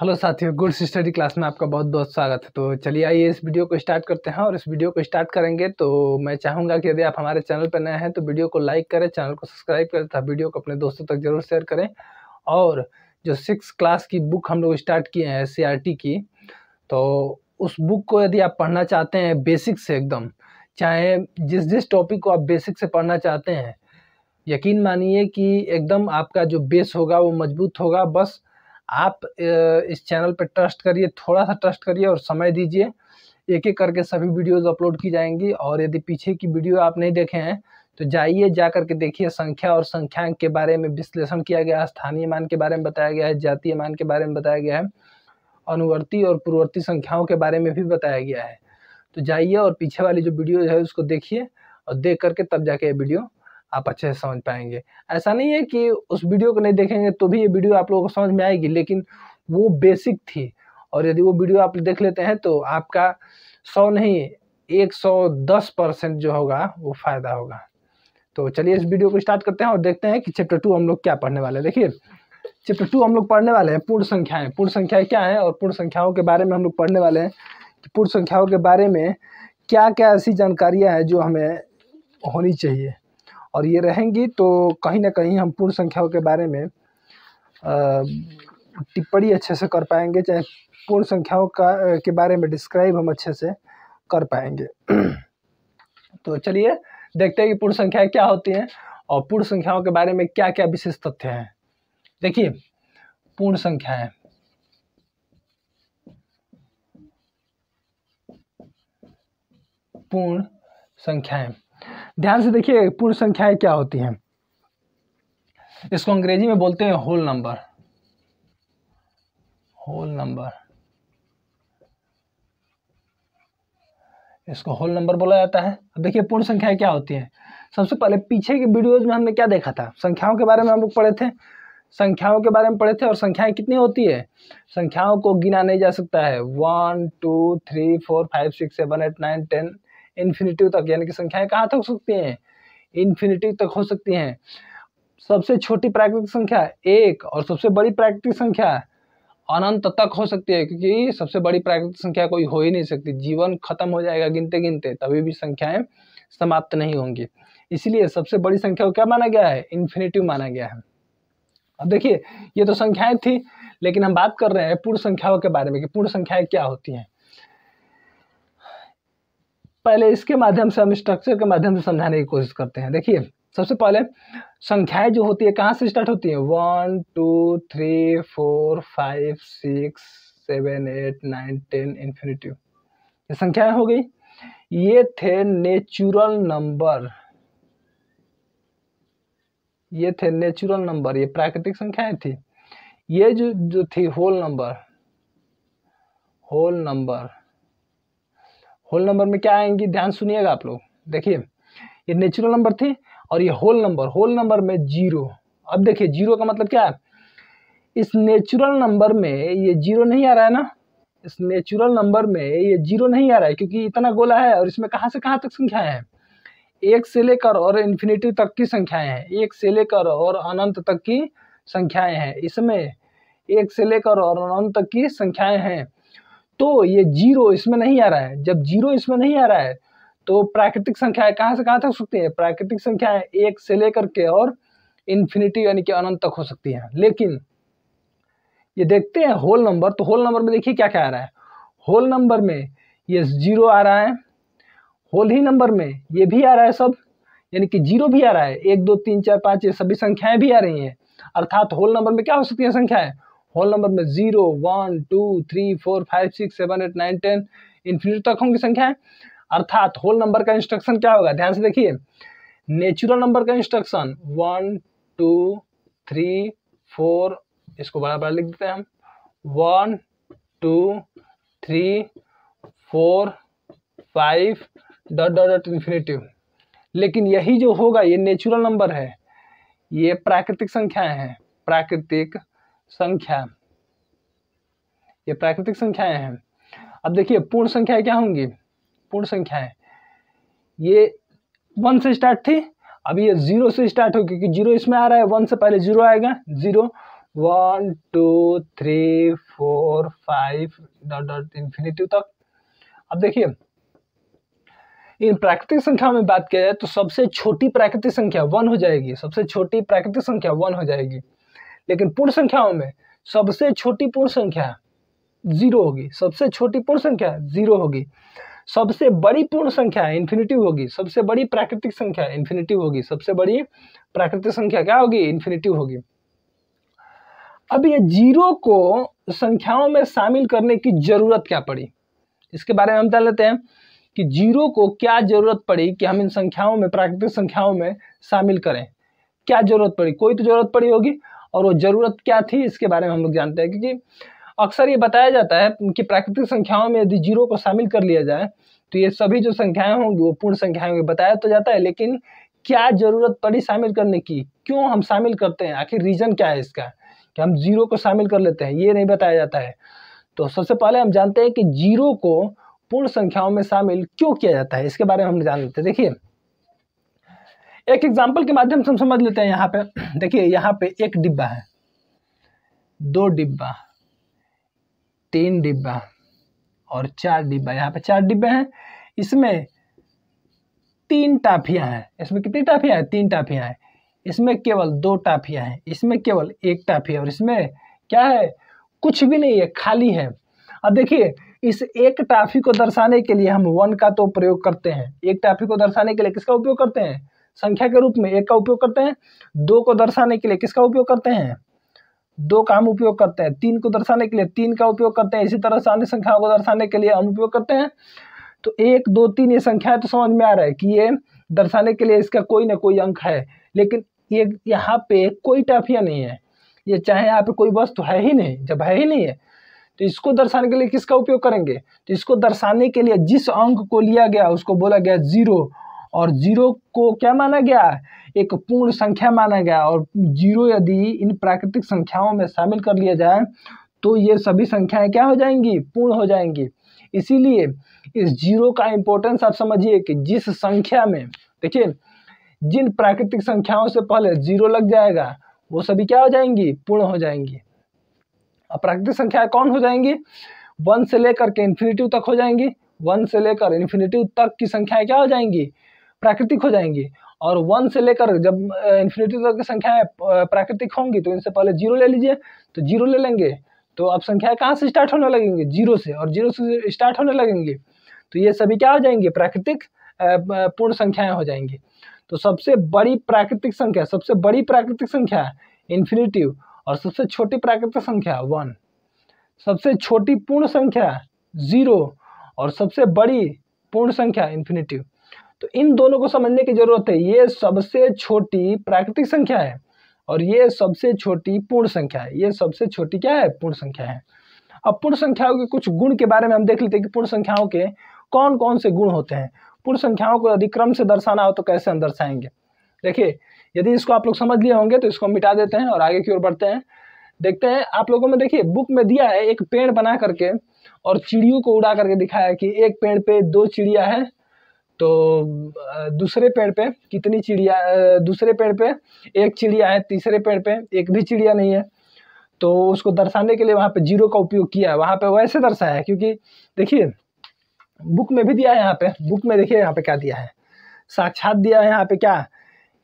hello साथियों goods study class में आपका बहुत बहुत स्वागत है तो चलिए आइए इस वीडियो को स्टार्ट करते हैं और इस वीडियो को स्टार्ट करेंगे तो मैं चाहूँगा कि यदि आप हमारे चैनल पर नए हैं तो वीडियो को लाइक करें चैनल को सब्सक्राइब करें तथा वीडियो को अपने दोस्तों तक जरूर शेयर करें और जो सिक्स क्लास की बुक हम लोग स्टार्ट किए हैं एस की तो उस बुक को यदि आप पढ़ना चाहते हैं बेसिक से एकदम चाहे जिस जिस टॉपिक को आप बेसिक से पढ़ना चाहते हैं यकीन मानिए कि एकदम आपका जो बेस होगा वो मजबूत होगा बस आप इस चैनल पर ट्रस्ट करिए थोड़ा सा ट्रस्ट करिए और समय दीजिए एक एक करके सभी वीडियोस अपलोड की जाएंगी और यदि पीछे की वीडियो आप नहीं देखे हैं तो जाइए जा करके देखिए संख्या और संख्यांक के बारे में विश्लेषण किया गया है स्थानीय मान के बारे में बताया गया है जातीय मान के बारे में बताया गया है अनुवर्ती और पूर्ववर्ती संख्याओं के बारे में भी बताया गया है तो जाइए और पीछे वाली जो वीडियो है उसको देखिए और देख करके तब जाके ये वीडियो आप अच्छे से समझ पाएंगे ऐसा नहीं है कि उस वीडियो को नहीं देखेंगे तो भी ये वीडियो आप लोगों को समझ में आएगी लेकिन वो बेसिक थी और यदि वो वीडियो आप देख लेते हैं तो आपका सौ नहीं एक सौ दस परसेंट जो होगा वो फ़ायदा होगा तो चलिए इस वीडियो को स्टार्ट करते हैं और देखते हैं कि चैप्टर टू हम लोग क्या पढ़ने वाले हैं देखिए चैप्टर टू हम लोग पढ़ने वाले हैं पूर्ण संख्याएं पूर्ण संख्याएं क्या हैं और पूर्ण संख्याओं के बारे में हम लोग पढ़ने वाले हैं कि पूर्ण संख्याओं के बारे में क्या क्या ऐसी जानकारियाँ हैं जो हमें होनी चाहिए और ये रहेंगी तो कहीं ना कहीं हम पूर्ण संख्याओं के बारे में टिप्पणी अच्छे से कर पाएंगे चाहे पूर्ण संख्याओं का के बारे में डिस्क्राइब हम अच्छे से कर पाएंगे तो चलिए देखते हैं कि पूर्ण संख्याएं क्या होती हैं और पूर्ण संख्याओं के बारे में क्या क्या विशेष तथ्य हैं देखिए पूर्ण संख्याएं पूर्ण संख्याएं ध्यान से देखिए पूर्ण संख्याएं क्या होती हैं इसको अंग्रेजी में बोलते हैं होल नंबर होल नंबर इसको होल नंबर बोला जाता है अब देखिए पूर्ण संख्याएं क्या होती हैं सबसे पहले पीछे के वीडियोज में हमने क्या देखा था संख्याओं के बारे में हम लोग पढ़े थे संख्याओं के बारे में पढ़े थे और संख्याएं कितनी होती है संख्याओं को गिना नहीं जा सकता है one two three four five six seven eight nine ten infinitive तक यानी कि संख्याएं कहाँ तक हो सकती हैं इन्फिनिटिव तक हो सकती हैं सबसे छोटी प्राकृतिक संख्या एक और सबसे बड़ी प्राकृतिक संख्या अनंत तक हो सकती है क्योंकि सबसे बड़ी प्राकृतिक संख्या कोई हो ही नहीं सकती जीवन खत्म हो जाएगा गिनते गिनते तभी भी संख्याएं समाप्त नहीं होंगी इसलिए सबसे बड़ी संख्या को क्या माना गया है इन्फिनेटिव माना गया है अब देखिए ये तो संख्याएं थी लेकिन हम बात कर रहे हैं पूर्ण संख्याओं के बारे में कि पूर्ण संख्याएं क्या होती हैं पहले इसके माध्यम से हम स्ट्रक्चर के माध्यम से समझाने की कोशिश करते हैं देखिए सबसे पहले संख्याएं जो होती है कहाँ से स्टार्ट होती है one two three four five six seven eight nine ten infinity ये संख्याएं हो गई ये थे नेचुरल नंबर ये थे नेचुरल नंबर ये प्राकृतिक संख्याएं थी ये जो जो थी whole number whole number whole number में क्या आएंगी ध्यान सुनिएगा आप लोग देखिए ये नेचुरल नंबर थी और ये होल नंबर होल नंबर में जीरो अब देखिए जीरो का मतलब क्या है इस नेचुरल नंबर में ये जीरो नहीं आ रहा है ना इस नेचुरल नंबर में ये जीरो नहीं आ रहा है क्योंकि इतना गोला है और इसमें कहाँ से कहाँ तक संख्याएं हैं एक से लेकर और इन्फिनिटी तक की संख्याएं हैं एक से लेकर और अनंत तक की संख्याएं हैं इसमें एक से लेकर और अनंत तक की संख्याएं हैं तो ये जीरो इसमें नहीं आ रहा है जब जीरो इसमें नहीं आ रहा है तो प्राकृतिक संख्याएं कहाँ से कहाँ तक हो सकती हैं प्राकृतिक संख्याएं एक से लेकर के और इन्फिनिटी यानी कि अनंत तक हो सकती हैं लेकिन ये देखते हैं होल नंबर तो होल नंबर में देखिए क्या क्या आ रहा है होल नंबर में ये जीरो आ रहा है होल ही नंबर में ये भी आ रहा है सब यानी कि जीरो भी आ रहा है एक दो तीन चार पाँच ये सभी संख्याएं भी आ रही हैं अर्थात होल नंबर में क्या हो सकती है संख्याएं होल नंबर में zero one two three four five six seven eight nine ten infinite तक होंगी संख्या अर्थात होल नंबर का इंस्ट्रक्शन क्या होगा ध्यान से देखिए नेचुरल नंबर का instruction one two three four इसको बड़ा बड़ा लिख देते हैं हम one two three four five dot dot dot infinitive लेकिन यही जो होगा ये नेचुरल नंबर है ये प्राकृतिक संख्याएं हैं प्राकृतिक संख्या ये प्राकृतिक संख्याएं हैं अब देखिए पूर्ण संख्याएं क्या होंगी पूर्ण संख्याएं ये वन से स्टार्ट थी अब ये जीरो से स्टार्ट होगी क्योंकि जीरो इसमें आ रहा है वन से पहले जीरो आएगा zero one two three four five dot dot infinitive तक अब देखिए इन प्राकृतिक संख्या में बात किया जाए तो सबसे छोटी प्राकृतिक संख्या वन हो जाएगी सबसे छोटी प्राकृतिक संख्या वन हो जाएगी लेकिन पूर्ण संख्याओं में सबसे छोटी पूर्ण संख्या जीरो होगी सबसे छोटी पूर्ण संख्या जीरो होगी सबसे बड़ी पूर्ण संख्या इन्फिनिटिव होगी सबसे बड़ी प्राकृतिक संख्या इन्फिनिटिव होगी सबसे बड़ी प्राकृतिक संख्या क्या होगी इन्फिनिटिव होगी अब ये जीरो को संख्याओं में शामिल करने की जरूरत क्या पड़ी इसके बारे में हम जान लेते हैं कि जीरो को क्या जरूरत पड़ी कि हम इन संख्याओं में प्राकृतिक संख्याओं में शामिल करें क्या जरूरत पड़ी कोई तो जरूरत पड़ी होगी और वो ज़रूरत क्या थी इसके बारे में हम लोग जानते हैं क्योंकि अक्सर ये बताया जाता है कि प्राकृतिक संख्याओं में यदि जीरो को शामिल कर लिया जाए तो ये सभी जो संख्याएं होंगी वो पूर्ण संख्याएं होंगी बताया तो जाता है लेकिन क्या ज़रूरत पड़ी शामिल करने की क्यों हम शामिल करते हैं आखिर रीज़न क्या है इसका कि हम जीरो को शामिल कर लेते हैं ये नहीं बताया जाता है तो सबसे पहले हम जानते हैं कि जीरो को पूर्ण संख्याओं में शामिल क्यों किया जाता है इसके बारे में हम जान लेते हैं देखिए एक एग्जाम्पल के माध्यम से हम समझ लेते हैं यहाँ पे देखिए यहाँ पे एक डिब्बा है दो डिब्बा तीन डिब्बा और चार डिब्बा यहाँ पे चार डिब्बे हैं इसमें तीन टाफियाँ हैं इसमें कितनी टाफियाँ हैं तीन टाफियाँ हैं इसमें केवल दो टाफियाँ हैं इसमें केवल एक टाफिया और इसमें क्या है कुछ भी नहीं है खाली है अब देखिए इस एक टाफी को दर्शाने के लिए हम वन का तो प्रयोग करते हैं एक टाफी को दर्शाने के लिए किसका उपयोग करते हैं संख्या के रूप में एक का उपयोग करते हैं दो को दर्शाने के लिए किसका उपयोग करते हैं दो का हम उपयोग करते हैं तीन को दर्शाने के लिए तीन का उपयोग करते हैं इसी तरह से अन्य संख्याओं को दर्शाने के लिए हम उपयोग करते हैं तो एक दो तीन ये संख्या तो समझ में आ रहा है कि ये दर्शाने के लिए इसका कोई ना कोई अंक है लेकिन ये यहाँ पे कोई टाफिया नहीं है ये चाहे यहाँ पे कोई वस्तु है ही नहीं जब है ही नहीं है तो इसको दर्शाने के लिए किसका उपयोग करेंगे तो इसको दर्शाने के लिए जिस अंक को लिया गया उसको बोला गया जीरो और जीरो को क्या माना गया एक पूर्ण संख्या माना गया और जीरो यदि इन प्राकृतिक संख्याओं में शामिल कर लिया जाए तो ये सभी संख्याएं क्या हो जाएंगी पूर्ण हो जाएंगी इसीलिए इस जीरो का इम्पोर्टेंस आप समझिए कि जिस संख्या में देखिए जिन प्राकृतिक संख्याओं से पहले जीरो लग जाएगा वो सभी क्या हो जाएंगी पूर्ण हो जाएंगी और प्राकृतिक संख्याएं कौन हो जाएंगी वन से लेकर के इन्फिनेटिव तक हो जाएंगी वन से लेकर इन्फिनेटिव तक की संख्याएं क्या हो जाएंगी प्राकृतिक हो जाएंगी और वन से लेकर जब इन्फिनिटी तक की संख्याएं प्राकृतिक होंगी तो इनसे पहले जीरो ले लीजिए तो जीरो ले लेंगे तो अब संख्याएं कहाँ से स्टार्ट होने लगेंगी जीरो से और जीरो से स्टार्ट होने लगेंगी तो ये सभी क्या हो जाएंगे प्राकृतिक पूर्ण संख्याएं हो जाएंगी तो सबसे बड़ी प्राकृतिक संख्या सबसे बड़ी प्राकृतिक संख्या इन्फिनिटिव और सबसे छोटी प्राकृतिक संख्या वन सबसे छोटी पूर्ण संख्या जीरो और सबसे बड़ी पूर्ण संख्या इन्फिनिटिव तो इन दोनों को समझने की जरूरत है ये सबसे छोटी प्राकृतिक संख्या है और ये सबसे छोटी पूर्ण संख्या है ये सबसे छोटी क्या है पूर्ण संख्या है अब पूर्ण संख्याओं के कुछ गुण के बारे में हम देख लेते हैं कि पूर्ण संख्याओं के कौन कौन से गुण होते हैं पूर्ण संख्याओं को यदि क्रम से दर्शाना हो तो कैसे हम दर्शाएंगे देखिए यदि इसको आप लोग समझ लिए होंगे तो इसको मिटा देते हैं और आगे की ओर बढ़ते हैं देखते हैं आप लोगों में देखिए बुक में दिया है एक पेड़ बना करके और चिड़ियों को उड़ा करके दिखाया कि एक पेड़ पे दो चिड़िया है तो दूसरे पेड़ पे कितनी चिड़िया दूसरे पेड़ पे एक चिड़िया है तीसरे पेड़ पे एक भी चिड़िया नहीं है तो उसको दर्शाने के लिए वहाँ पे जीरो का उपयोग किया है वहाँ पे वैसे दर्शाया है क्योंकि देखिए बुक में भी दिया है यहाँ पे बुक में देखिए यहाँ पे क्या दिया है साक्षात दिया है यहाँ पे क्या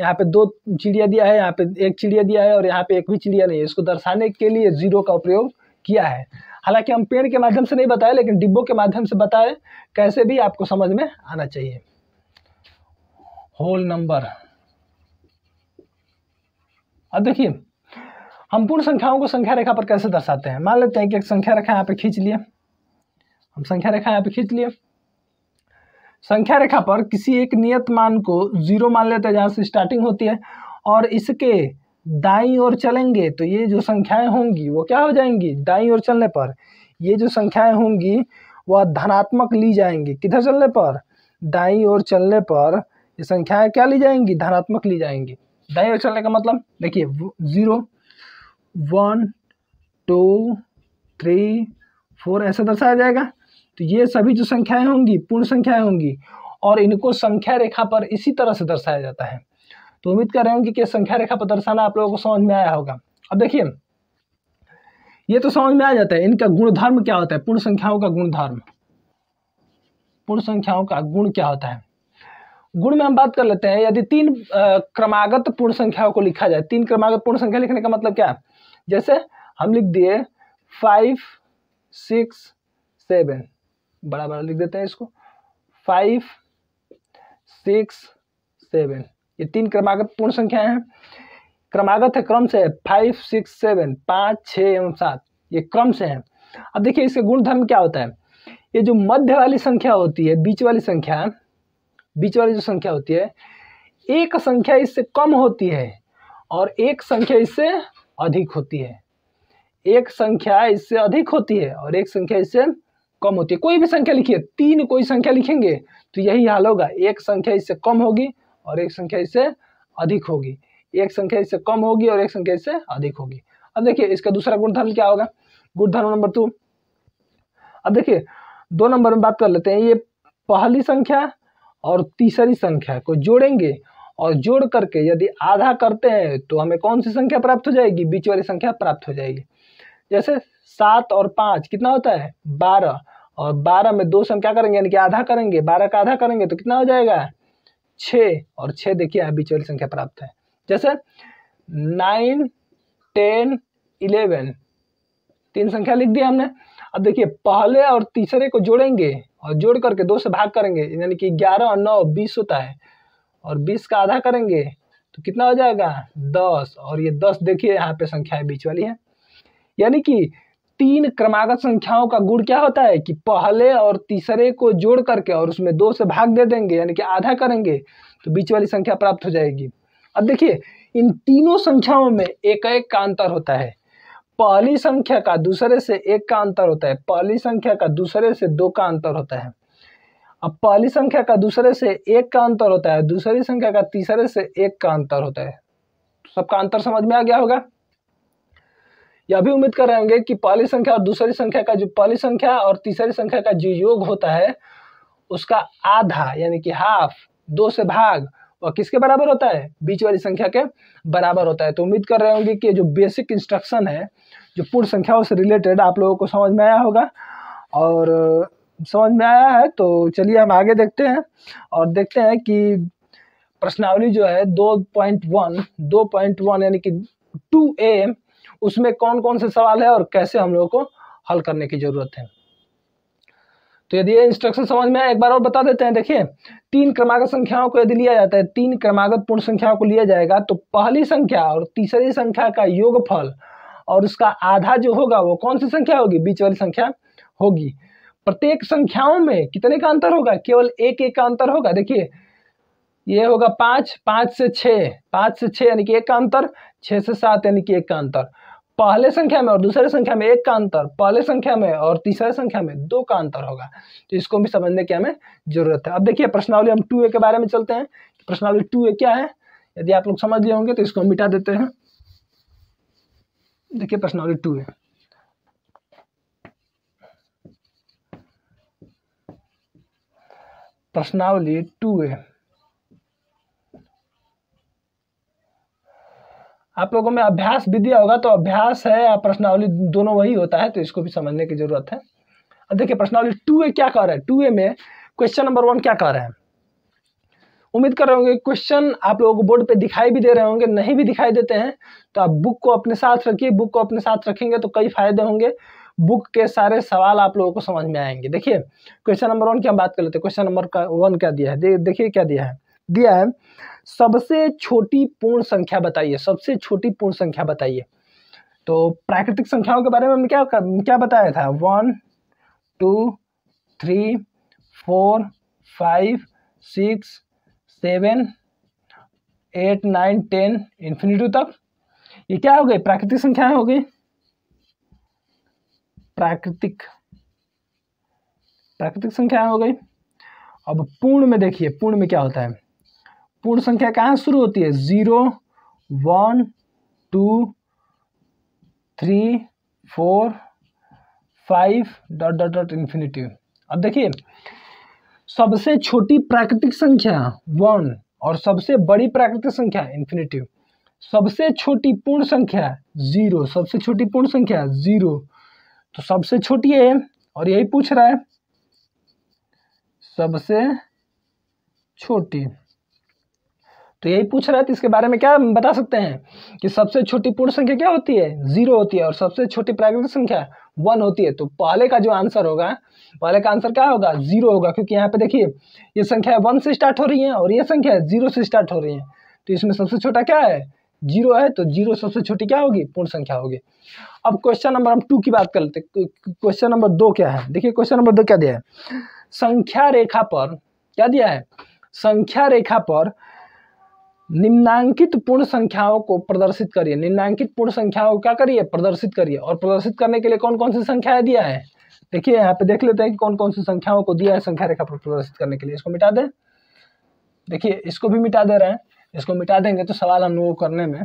यहाँ पे दो चिड़िया दिया है यहाँ पे एक चिड़िया दिया है और यहाँ पे एक भी चिड़िया नहीं है इसको दर्शाने के लिए जीरो का उपयोग किया है हालांकि हम पेड़ के माध्यम से नहीं बताए लेकिन डिब्बों के माध्यम से बताए कैसे भी आपको समझ में आना चाहिए होल नंबर अब देखिए हम पूर्ण संख्याओं को संख्या रेखा पर कैसे दर्शाते हैं मान लेते हैं कि एक संख्या रेखा यहाँ पे खींच लिए हम संख्या रेखा यहाँ पे खींच लिए संख्या रेखा पर किसी एक नियत मान को जीरो मान लेते हैं जहाँ से स्टार्टिंग होती है और इसके दाई और चलेंगे तो ये जो संख्याएं होंगी वो क्या हो जाएंगी दाई और चलने पर ये जो संख्याएं होंगी वह धनात्मक ली जाएंगी किधर चलने पर दाई और चलने पर ये संख्याएं क्या ली जाएंगी धनात्मक ली जाएंगी दाई और चलने का मतलब देखिए zero one two three four ऐसा दर्शाया जाएगा तो ये सभी जो संख्याएं होंगी पूर्ण संख्याएं होंगी और इनको संख्या रेखा पर इसी तरह से दर्शाया जाता है तो उम्मीद कर रहे हूँ कि संख्या रेखा पर दर्शाना आप लोगों को समझ में आया होगा अब देखिए ये तो समझ में आ जाता है इनका गुणधर्म क्या होता है पूर्ण संख्याओं का गुणधर्म पूर्ण संख्याओं का गुण क्या होता है गुण में हम बात कर लेते हैं यदि तीन क्रमागत पूर्ण संख्याओं को लिखा जाए तीन क्रमागत पूर्ण संख्या लिखने का मतलब क्या है जैसे हम लिख दिए फाइव सिक्स सेवन बड़ा बड़ा लिख देते हैं इसको फाइव सिक्स सेवन ये तीन क्रमागत पूर्ण संख्या है क्रमागत है क्रम से फाइव सिक्स सेवन पाँच छः एवं सात ये क्रम से है अब देखिए इसका गुण धर्म क्या होता है ये जो मध्य वाली संख्या होती है बीच वाली संख्या बीच वाली जो संख्या होती है एक संख्या इससे कम होती है और एक संख्या इससे अधिक होती है एक संख्या इससे अधिक होती है और एक संख्या इससे कम होती है कोई भी संख्या लिखिए तीन कोई संख्या लिखेंगे तो यही हाल होगा एक संख्या इससे कम होगी और एक संख्या इससे अधिक होगी एक संख्या इससे कम होगी और एक संख्या इससे अधिक होगी अब देखिए इसका दूसरा गुणधर्म क्या होगा गुणधर्म नंबर टू अब देखिए दो नंबर में बात कर लेते हैं ये पहली संख्या और तीसरी संख्या को जोड़ेंगे और जोड़ करके यदि आधा करते हैं तो हमें कौन सी संख्या प्राप्त हो जाएगी बीच वाली संख्या प्राप्त हो जाएगी जैसे सात और पाँच कितना होता है बारह और बारह में दो से हम क्या करेंगे यानी कि आधा करेंगे बारह का आधा करेंगे तो कितना हो जाएगा छ और छ देखिए हैबिचुअल संख्या प्राप्त है जैसे नाइन टेन इलेवन तीन संख्या लिख दिया हमने अब देखिए पहले और तीसरे को जोड़ेंगे और जोड़ करके दो से भाग करेंगे यानी कि ग्यारह और नौ बीस होता है और बीस का आधा करेंगे तो कितना हो जाएगा दस और ये दस देखिए यहाँ पे संख्या बीच वाली है यानी कि तीन क्रमागत संख्याओं का गुण क्या होता है कि पहले और तीसरे को जोड़ करके और उसमें दो से भाग दे देंगे यानी कि आधा करेंगे तो बीच वाली संख्या प्राप्त हो जाएगी अब देखिए इन तीनों संख्याओं में एक एक का अंतर होता है पहली संख्या का दूसरे से एक का अंतर होता है पहली संख्या का दूसरे से दो का अंतर होता है अब पहली संख्या का दूसरे से एक का अंतर होता है दूसरी संख्या का तीसरे से एक का अंतर होता है सबका अंतर समझ में आ गया होगा यह भी उम्मीद कर रहे होंगे कि पहली संख्या और दूसरी संख्या का जो पहली संख्या और तीसरी संख्या का जो योग होता है उसका आधा यानी कि हाफ दो से भाग वह किसके बराबर होता है बीच वाली संख्या के बराबर होता है तो उम्मीद कर रहे होंगे कि जो बेसिक इंस्ट्रक्शन है जो पूर्ण संख्याओं से रिलेटेड आप लोगों को समझ में आया होगा और समझ में आया है तो चलिए हम आगे देखते हैं और देखते हैं कि प्रश्नावली जो है दो पॉइंट वन दो पॉइंट वन यानी कि टू ए उसमें कौन कौन से सवाल है और कैसे हम लोगों को हल करने की ज़रूरत है तो यदि इंस्ट्रक्शन समझ में आए एक बार और बता देते हैं देखिए तीन क्रमागत संख्याओं को यदि लिया जाता है तीन क्रमागत पूर्ण संख्याओं को लिया जाएगा तो पहली संख्या और तीसरी संख्या का योगफल और उसका आधा जो होगा वो कौन सी संख्या होगी बीच वाली संख्या होगी प्रत्येक संख्याओं में कितने का अंतर होगा केवल एक एक का अंतर होगा देखिए ये होगा पांच पांच से छ पांच से छ यानी कि एक का अंतर छह से सात यानी कि एक का अंतर पहले संख्या में और दूसरे संख्या में एक का अंतर पहले संख्या में और तीसरे संख्या में दो का अंतर होगा तो इसको भी समझने की हमें जरूरत है अब देखिए प्रश्नावली हम टू ए के बारे में चलते हैं प्रश्नावली टू ए क्या है यदि आप लोग समझ लिए होंगे तो इसको हम मिटा देते हैं देखिए प्रश्नावली टू ए प्रश्नावली टू ए आप लोगों में अभ्यास भी दिया होगा तो अभ्यास है या प्रश्नावली दोनों वही होता है तो इसको भी समझने की जरूरत है अब देखिए प्रश्नावली टू ए क्या कह रहा है टू ए में क्वेश्चन नंबर वन क्या कह रहे हैं उम्मीद कर रहे होंगे क्वेश्चन आप लोगों को बोर्ड पे दिखाई भी दे रहे होंगे नहीं भी दिखाई देते हैं तो आप बुक को अपने साथ रखिए बुक को अपने साथ रखेंगे तो कई फायदे होंगे बुक के सारे सवाल आप लोगों को समझ में आएंगे देखिए क्वेश्चन नंबर वन की हम बात कर लेते हैं क्वेश्चन नंबर वन क्या दिया है देखिए क्या दिया है दिया है सबसे छोटी पूर्ण संख्या बताइए सबसे छोटी पूर्ण संख्या बताइए तो प्राकृतिक संख्याओं के बारे में हमने क्या क्या बताया था one two three four five six seven eight nine ten infinity तक ये क्या हो गई प्राकृतिक संख्याएं हो गई प्राकृतिक प्राकृतिक संख्याएं हो गई अब पूर्ण में देखिए पूर्ण में क्या होता है पूर्ण संख्या कहाँ शुरू होती है zero one two three four five dot dot dot infinity अब देखिए सबसे छोटी प्राकृतिक संख्या वन और सबसे बड़ी प्राकृतिक संख्या इन्फिनिटिव सबसे छोटी पूर्ण संख्या जीरो सबसे छोटी पूर्ण संख्या जीरो तो सबसे छोटी है और यही पूछ रहा है सबसे छोटी तो यही पूछ रहा था इसके बारे में क्या बता सकते हैं कि सबसे छोटी पूर्ण संख्या क्या होती है जीरो होती है और सबसे छोटी प्राकृतिक संख्या वन होती है तो पहले का जो आंसर होगा पहले का आंसर क्या होगा जीरो होगा क्योंकि यहाँ पे देखिए ये संख्या वन से स्टार्ट हो रही है और ये संख्या जीरो से स्टार्ट हो रही है तो इसमें सबसे छोटा क्या है जीरो है तो जीरो सबसे छोटी क्या होगी पूर्ण संख्या होगी अब क्वेश्चन नंबर हम टू की बात कर लेते क्वेश्चन नंबर दो क्या है देखिए क्वेश्चन नंबर दो क्या दिया है संख्या रेखा पर क्या दिया है संख्या रेखा पर निम्नांकित पूर्ण संख्याओं को प्रदर्शित करिए निम्नांकित पूर्ण संख्याओं क्या करिए प्रदर्शित करिए और प्रदर्शित करने के लिए कौन कौन सी संख्याएं दिया है देखिए यहाँ पे देख लेते हैं कि कौन कौन सी संख्याओं को दिया है संख्या रेखा पर प्रदर्शित करने के लिए इसको मिटा दें देखिए इसको भी मिटा दे रहे हैं इसको मिटा देंगे तो सवाल हम करने में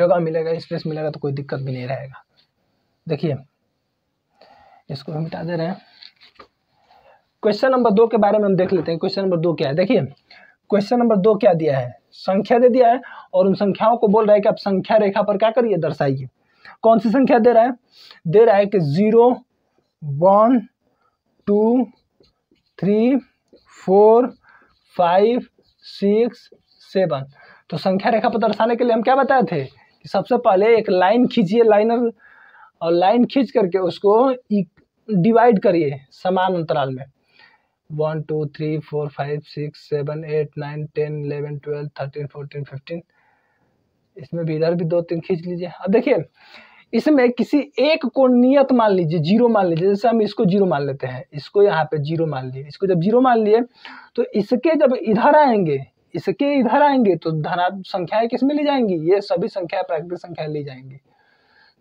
जगह मिलेगा स्पेस मिलेगा तो कोई दिक्कत भी नहीं रहेगा देखिए इसको भी मिटा दे रहे हैं क्वेश्चन नंबर दो के बारे में हम देख लेते हैं क्वेश्चन नंबर दो क्या है देखिए क्वेश्चन नंबर दो क्या दिया है संख्या दे दिया है और उन संख्याओं को बोल रहा है कि आप संख्या रेखा पर क्या करिए दर्शाइए कौन सी संख्या दे रहा है दे रहा है कि zero one two three four five six seven तो संख्या रेखा पर दर्शाने के लिए हम क्या बताए थे कि सबसे पहले एक लाइन खींचिए लाइनर और लाइन खींच करके उसको डिवाइड करिए समान अंतराल में one two three four five six seven eight nine ten eleven twelve thirteen fourteen fifteen इसमें भी इधर भी दो तीन खींच लीजिए अब देखिए इसमें किसी एक को नियत मान लीजिए जीरो मान लीजिए जैसे हम इसको जीरो मान लेते हैं इसको यहाँ पे जीरो मान लिए इसको जब जीरो मान लिए तो इसके जब इधर आएंगे इसके इधर आएंगे तो धना संख्याएं किसमें ली जाएंगी ये सभी संख्याएं प्राकृतिक संख्या ली जाएंगी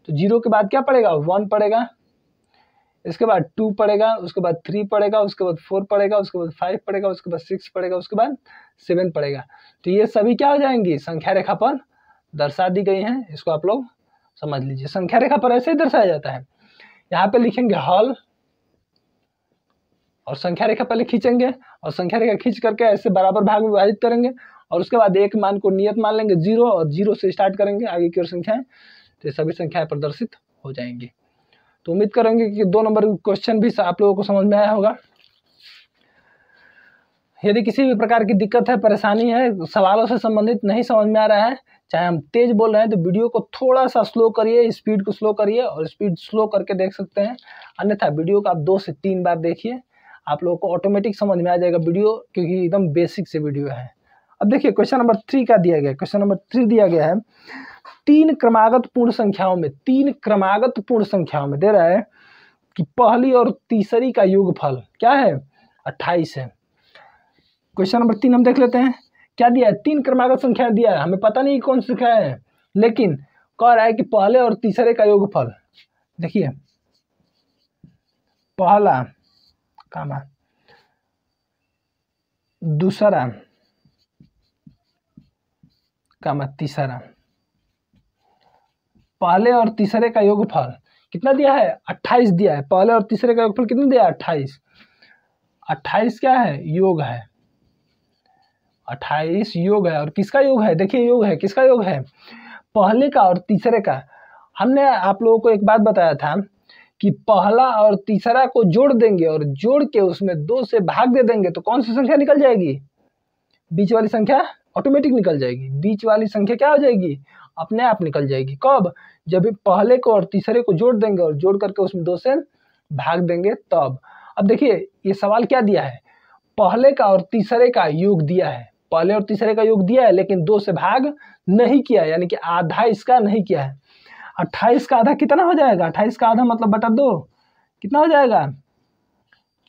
तो जीरो के बाद क्या पड़ेगा वन पड़ेगा इसके बाद टू पड़ेगा उसके बाद थ्री पड़ेगा उसके बाद फोर पड़ेगा उसके बाद फाइव पड़ेगा उसके बाद सिक्स पड़ेगा उसके बाद सेवन पड़ेगा तो ये सभी क्या हो जाएंगी संख्या रेखा पर दर्शा दी गई हैं इसको आप लोग समझ लीजिए संख्या रेखा पर ऐसे ही दर्शाया जाता है यहाँ पे लिखेंगे हॉल और संख्या रेखा पहले खींचेंगे और संख्या रेखा खींच करके ऐसे बराबर भाग विभाजित करेंगे और उसके बाद एक मान को नियत मान लेंगे जीरो और जीरो से स्टार्ट करेंगे आगे की ओर संख्याएं तो सभी संख्याएं प्रदर्शित हो जाएंगी तो उम्मीद करेंगे कि दो नंबर क्वेश्चन भी आप लोगों को समझ में आया होगा यदि किसी भी प्रकार की दिक्कत है परेशानी है सवालों से संबंधित नहीं समझ में आ रहा है चाहे हम तेज बोल रहे हैं तो वीडियो को थोड़ा सा स्लो करिए स्पीड को स्लो करिए और स्पीड स्लो करके देख सकते हैं अन्यथा वीडियो को आप दो से तीन बार देखिए आप लोगों को ऑटोमेटिक समझ में आ जाएगा वीडियो क्योंकि एकदम बेसिक से वीडियो है अब देखिए क्वेश्चन नंबर थ्री का दिया गया क्वेश्चन नंबर थ्री दिया गया है तीन क्रमागत पूर्ण संख्याओं में तीन क्रमागत पूर्ण संख्याओं में दे रहा है कि पहली और तीसरी का योगफल क्या है अट्ठाईस है क्वेश्चन नंबर तीन हम देख लेते हैं क्या दिया है तीन क्रमागत संख्या दिया है हमें पता नहीं कौन संख्या है लेकिन कह रहा है कि पहले और तीसरे का योगफल देखिए पहला कामा दूसरा कामा तीसरा पहले और तीसरे का योगफल कितना दिया है अट्ठाईस दिया है पहले और तीसरे का योगफल कितना दिया है अट्ठाईस अट्ठाईस क्या है योग है अट्ठाईस योग है और किसका योग है देखिए योग है किसका योग है पहले का और तीसरे का हमने आप लोगों को एक बात बताया था कि पहला और तीसरा को जोड़ देंगे और जोड़ के उसमें दो से भाग दे देंगे तो कौन सी संख्या निकल जाएगी बीच वाली संख्या ऑटोमेटिक निकल जाएगी बीच वाली संख्या क्या हो जाएगी अपने आप निकल जाएगी कब जब भी पहले को और तीसरे को जोड़ देंगे और जोड़ करके उसमें दो से भाग देंगे तब अब देखिए ये सवाल क्या दिया है पहले का और तीसरे का योग दिया है पहले और तीसरे का योग दिया है लेकिन दो से भाग नहीं किया यानी कि आधा इसका नहीं किया है अट्ठाईस का आधा कितना हो जाएगा अट्ठाईस का आधा मतलब बटा दो कितना हो जाएगा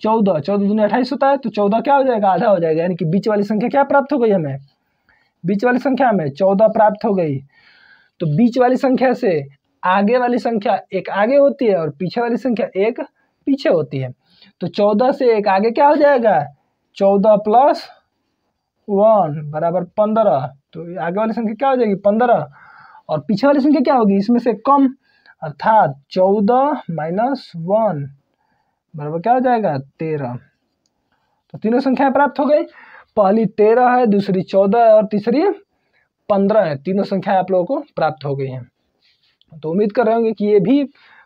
चौदह चौदह दुनिया अट्ठाईस होता है तो चौदह क्या हो जाएगा आधा हो जाएगा यानी कि बीच वाली संख्या क्या प्राप्त हो गई हमें बीच वाली संख्या हमें चौदह प्राप्त हो गई तो बीच वाली संख्या से आगे वाली संख्या एक आगे होती है और पीछे वाली संख्या एक पीछे होती है तो चौदह से एक आगे क्या हो जाएगा चौदह प्लस वन बराबर पंद्रह तो आगे वाली संख्या क्या हो जाएगी पंद्रह और पीछे वाली संख्या क्या होगी इसमें से कम अर्थात चौदह माइनस वन बराबर क्या हो जाएगा तेरह तो तीनों संख्याएं प्राप्त हो गई पहली तेरह है दूसरी चौदह है और तीसरी पंद्रह है तीनों संख्या आप लोगों को प्राप्त हो गई हैं तो उम्मीद कर रहे होंगे कि ये भी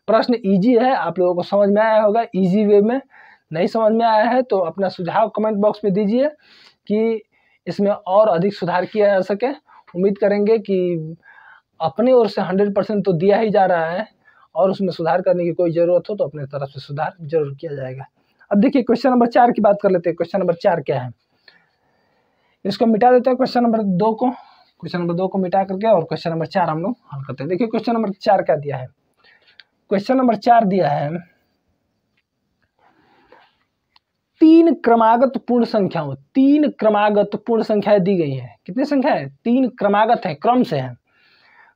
प्रश्न ईजी है आप लोगों को समझ में आया होगा इजी वे में नहीं समझ में आया है तो अपना सुझाव कमेंट बॉक्स में दीजिए कि इसमें और अधिक सुधार किया जा सके उम्मीद करेंगे कि अपने ओर से हंड्रेड परसेंट तो दिया ही जा रहा है और उसमें सुधार करने की कोई ज़रूरत हो तो अपने तरफ से सुधार जरूर किया जाएगा अब देखिए क्वेश्चन नंबर चार की बात कर लेते हैं क्वेश्चन नंबर चार क्या है इसको मिटा देते हैं क्वेश्चन नंबर दो को क्वेश्चन नंबर दो को मिटा करके और क्वेश्चन नंबर चार हम लोग हल करते हैं देखिए क्वेश्चन नंबर चार क्या दिया है क्वेश्चन नंबर चार दिया है तीन क्रमागत पूर्ण संख्याओं तीन क्रमागत पूर्ण संख्याएं दी गई है कितनी संख्या है तीन क्रमागत है क्रम से है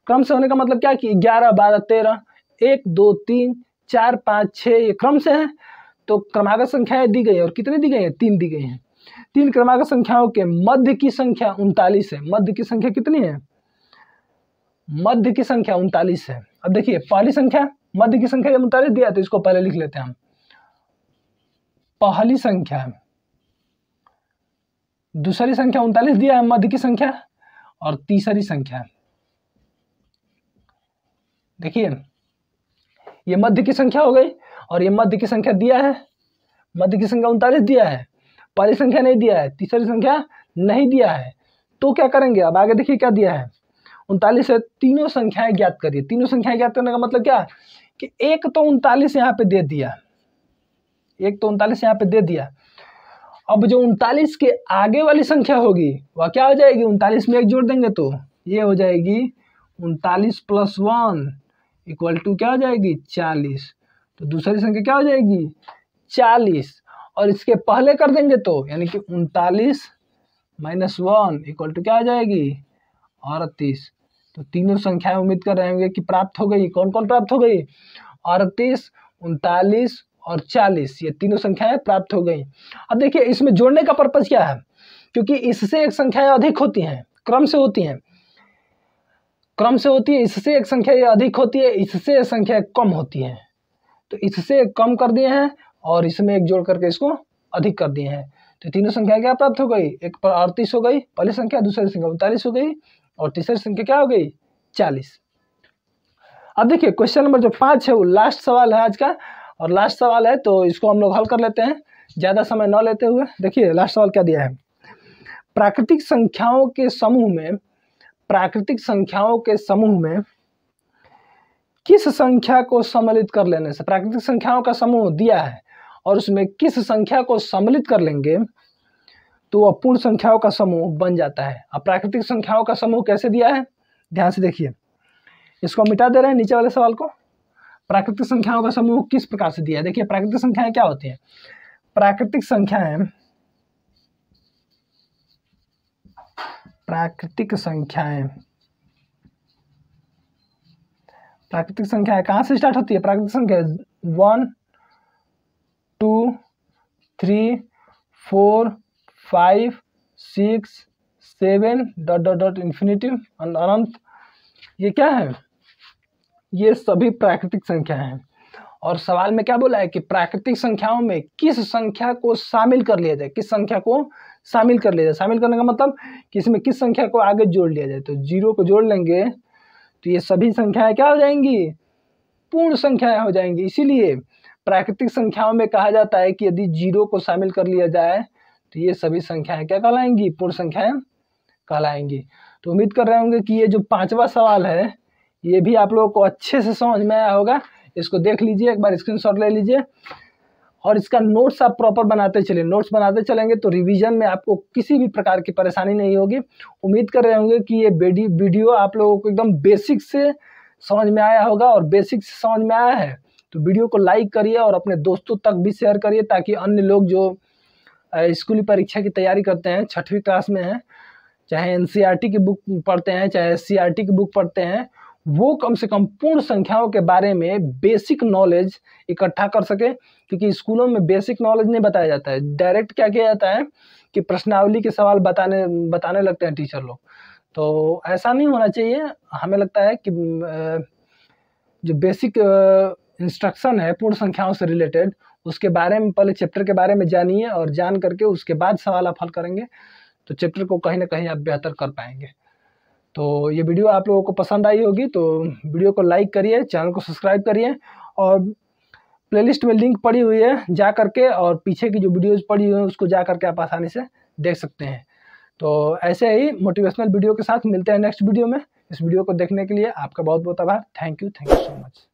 क्रम से होने का मतलब क्या कि ग्यारह बारह तेरह एक दो तीन चार पाँच छः ये क्रम से है तो क्रमागत संख्याएं दी गई है और कितनी दी गई है तीन दी गई हैं तीन क्रमांक संख्याओं के मध्य की संख्या उनतालीस है मध्य की संख्या कितनी है मध्य की संख्या उनतालीस है अब देखिए पहली संख्या मध्य की संख्या जब उनतालीस दिया तो इसको पहले लिख लेते हैं हम पहली संख्या दूसरी संख्या उनतालीस दिया है मध्य की संख्या और तीसरी संख्या देखिए ये मध्य की संख्या हो गई और ये मध्य की संख्या दिया है मध्य की संख्या उनतालीस दिया है पहली संख्या नहीं दिया है तीसरी संख्या नहीं दिया है तो क्या करेंगे अब आगे देखिए क्या दिया है उनतालीस है तीनों संख्याएं ज्ञात करिए तीनों संख्याएं ज्ञात करने का मतलब क्या कि एक तो उनतालीस यहाँ पे दे दिया एक तो उनतालीस यहाँ पे दे दिया अब जो उनतालीस के आगे वाली संख्या होगी वह क्या हो जाएगी उनतालीस में एक जोड़ देंगे तो ये हो जाएगी उनतालीस प्लस वन इक्वल टू क्या हो जाएगी चालीस तो दूसरी संख्या क्या हो जाएगी चालीस और इसके पहले कर देंगे तो यानी कि उनतालीस माइनस वन इक्वल टू क्या आ जाएगी अड़तीस तो तीनों संख्याएं उम्मीद कर रहे होंगे कि प्राप्त हो गई कौन कौन प्राप्त हो गई अड़तीस उनतालीस और चालीस ये तीनों संख्याएं प्राप्त हो गई अब देखिए इसमें जोड़ने का पर्पज़ क्या है क्योंकि इससे एक संख्याएं अधिक होती हैं क्रम से होती हैं क्रम से होती है इससे एक संख्या अधिक होती है इससे संख्या कम होती है तो इससे कम कर दिए हैं और इसमें एक जोड़ करके इसको अधिक कर दिए हैं तो तीनों संख्या क्या प्राप्त हो गई एक पर अड़तीस हो गई पहली संख्या दूसरी संख्या उनतालीस हो गई और तीसरी संख्या क्या हो गई चालीस अब देखिए क्वेश्चन नंबर जो पाँच है वो लास्ट सवाल है आज का और लास्ट सवाल है तो इसको हम लोग हल कर लेते हैं ज़्यादा समय न लेते हुए देखिए लास्ट सवाल क्या दिया है प्राकृतिक संख्याओं के समूह में प्राकृतिक संख्याओं के समूह में किस संख्या को सम्मिलित कर लेने से प्राकृतिक संख्याओं का समूह दिया है और उसमें किस संख्या को सम्मिलित कर लेंगे तो वह पूर्ण संख्याओं का समूह बन जाता है अब प्राकृतिक संख्याओं का समूह कैसे दिया है ध्यान से देखिए इसको मिटा दे रहे हैं नीचे वाले सवाल को प्राकृतिक संख्याओं का समूह किस प्रकार से दिया है देखिए प्राकृतिक संख्याएं क्या होती हैं प्राकृतिक संख्याएं प्राकृतिक संख्याएं प्राकृतिक संख्याएं कहां से स्टार्ट होती है प्राकृतिक संख्या one two three four five six seven dot dot dot infinitive अनंत ये क्या है ये सभी प्राकृतिक संख्या हैं और सवाल में क्या बोला है कि प्राकृतिक संख्याओं में किस संख्या को शामिल कर लिया जाए किस संख्या को शामिल कर लिया जाए शामिल करने का मतलब कि इसमें किस संख्या को आगे जोड़ लिया जाए तो जीरो को जोड़ लेंगे तो ये सभी संख्याएं क्या हो जाएंगी पूर्ण संख्याएं हो जाएंगी इसीलिए प्राकृतिक संख्याओं में कहा जाता है कि यदि जीरो को शामिल कर लिया जाए तो ये सभी संख्याएं क्या कहलाएंगी पूर्ण संख्याएं कहलाएंगी तो उम्मीद कर रहे होंगे कि ये जो पांचवा सवाल है ये भी आप लोगों को अच्छे से समझ में आया होगा इसको देख लीजिए एक बार स्क्रीन ले लीजिए और इसका नोट्स आप प्रॉपर बनाते चले नोट्स बनाते चलेंगे तो रिवीजन में आपको किसी भी प्रकार की परेशानी नहीं होगी उम्मीद कर रहे होंगे कि ये वीडियो आप लोगों को एकदम बेसिक से समझ में आया होगा और बेसिक समझ में आया है तो वीडियो को लाइक करिए और अपने दोस्तों तक भी शेयर करिए ताकि अन्य लोग जो स्कूली परीक्षा की तैयारी करते हैं छठवीं क्लास में हैं चाहे एन e की बुक पढ़ते हैं चाहे सी e की बुक पढ़ते हैं वो कम से कम पूर्ण संख्याओं के बारे में बेसिक नॉलेज इकट्ठा कर सके क्योंकि स्कूलों में बेसिक नॉलेज नहीं बताया जाता है डायरेक्ट क्या किया जाता है कि प्रश्नावली के सवाल बताने बताने लगते हैं टीचर लोग तो ऐसा नहीं होना चाहिए हमें लगता है कि जो बेसिक इंस्ट्रक्शन है पूर्ण संख्याओं से रिलेटेड उसके बारे में पहले चैप्टर के बारे में जानिए और जान करके उसके बाद सवाल आप हल करेंगे तो चैप्टर को कहीं ना कहीं आप बेहतर कर पाएंगे तो ये वीडियो आप लोगों को पसंद आई होगी तो वीडियो को लाइक करिए चैनल को सब्सक्राइब करिए और प्लेलिस्ट में लिंक पड़ी हुई है जा करके और पीछे की जो वीडियोज़ पड़ी हुई हैं उसको जा करके आप आसानी से देख सकते हैं तो ऐसे ही मोटिवेशनल वीडियो के साथ मिलते हैं नेक्स्ट वीडियो में इस वीडियो को देखने के लिए आपका बहुत बहुत आभार thank you thank you so much